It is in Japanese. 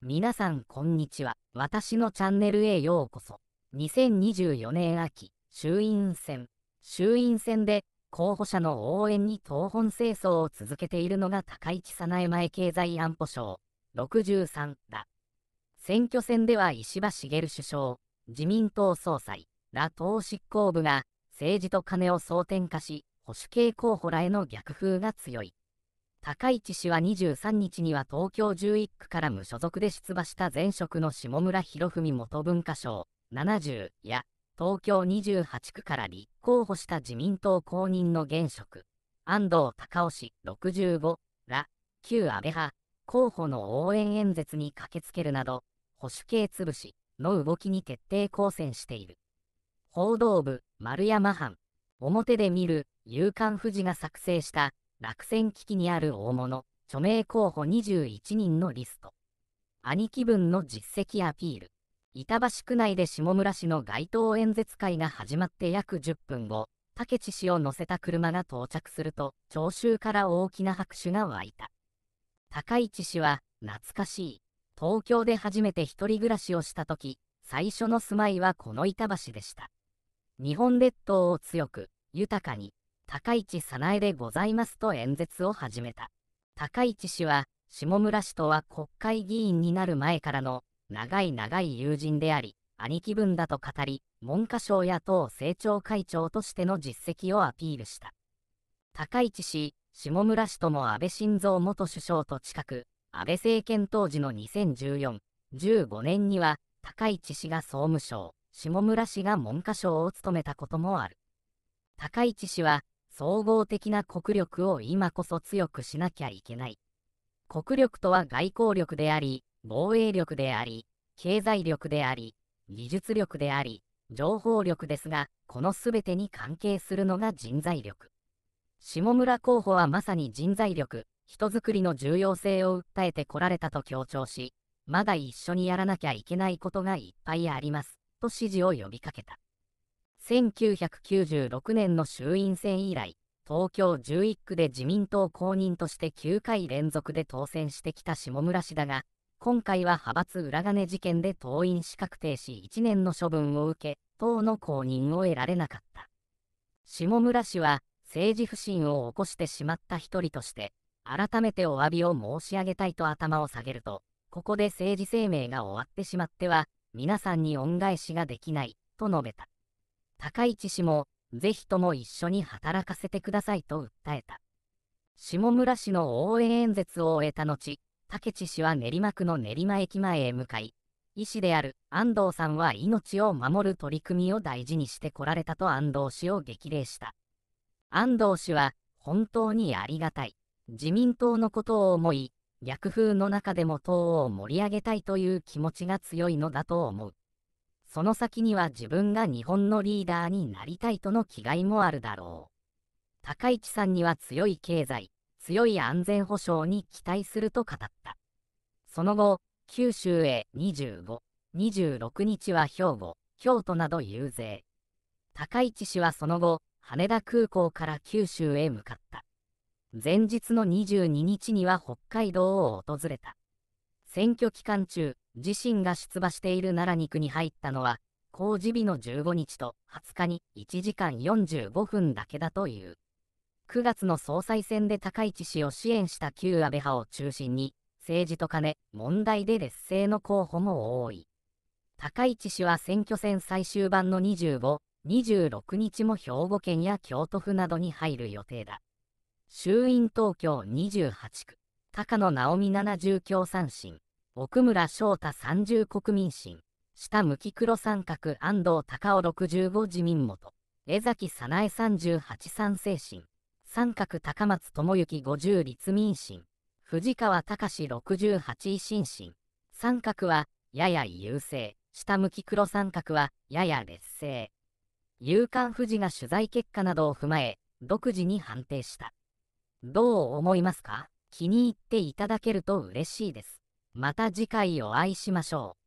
皆さんこんにちは。私のチャンネルへようこそ。2024年秋、衆院選。衆院選で候補者の応援に党本清掃を続けているのが高市早苗前経済安保省63だ。選挙戦では石破茂首相、自民党総裁ら党執行部が政治と金を争点化し、保守系候補らへの逆風が強い。高市氏は23日には東京11区から無所属で出馬した前職の下村博文元文化省70や東京28区から立候補した自民党公認の現職安藤隆雄氏65ら旧安倍派候補の応援演説に駆けつけるなど保守系潰しの動きに徹底抗戦している報道部丸山藩表で見る夕刊富士が作成した落選危機にある大物、著名候補21人のリスト。兄貴分の実績アピール。板橋区内で下村氏の街頭演説会が始まって約10分後、竹地氏を乗せた車が到着すると、聴衆から大きな拍手が湧いた。高市氏は、懐かしい。東京で初めて一人暮らしをした時、最初の住まいはこの板橋でした。日本列島を強く、豊かに、高市早苗でございますと演説を始めた。高市氏は、下村氏とは国会議員になる前からの長い長い友人であり、兄貴分だと語り、文科省や党政調会長としての実績をアピールした。高市氏、下村氏とも安倍晋三元首相と近く、安倍政権当時の2014、15年には、高市氏が総務省、下村氏が文科省を務めたこともある。高市氏は、総合的な国力を今こそ強くしなきゃいけない。国力とは外交力であり、防衛力であり、経済力であり、技術力であり、情報力ですが、この全てに関係するのが人材力。下村候補はまさに人材力、人づくりの重要性を訴えてこられたと強調し、まだ一緒にやらなきゃいけないことがいっぱいあります、と指示を呼びかけた。1996年の衆院選以来、東京11区で自民党公認として9回連続で当選してきた下村氏だが、今回は派閥裏金事件で党員資格停止1年の処分を受け、党の公認を得られなかった。下村氏は、政治不信を起こしてしまった一人として、改めてお詫びを申し上げたいと頭を下げると、ここで政治生命が終わってしまっては、皆さんに恩返しができない、と述べた。高市氏も、ぜひとも一緒に働かせてくださいと訴えた。下村氏の応援演説を終えた後、武智氏は練馬区の練馬駅前へ向かい、医師である安藤さんは命を守る取り組みを大事にしてこられたと安藤氏を激励した。安藤氏は、本当にありがたい。自民党のことを思い、逆風の中でも党を盛り上げたいという気持ちが強いのだと思う。その先には自分が日本のリーダーになりたいとの気概もあるだろう。高市さんには強い経済、強い安全保障に期待すると語った。その後、九州へ25、26日は兵庫、京都など遊説。高市氏はその後、羽田空港から九州へ向かった。前日の22日には北海道を訪れた。選挙期間中、自身が出馬している奈良2区に入ったのは、公示日の15日と20日に1時間45分だけだという。9月の総裁選で高市氏を支援した旧安倍派を中心に、政治と金、問題で劣勢の候補も多い。高市氏は選挙戦最終盤の25、26日も兵庫県や京都府などに入る予定だ。衆院東京28区、高野直美70共産新。奥村翔太30国民新、下向き黒三角安藤隆雄65自民元、江崎早苗38三精神三角高松智之50立民審藤川隆68維新新、三角はやや優勢、下向き黒三角はやや劣勢。夕刊富士が取材結果などを踏まえ、独自に判定した。どう思いますか気に入っていただけると嬉しいです。また次回お会いしましょう。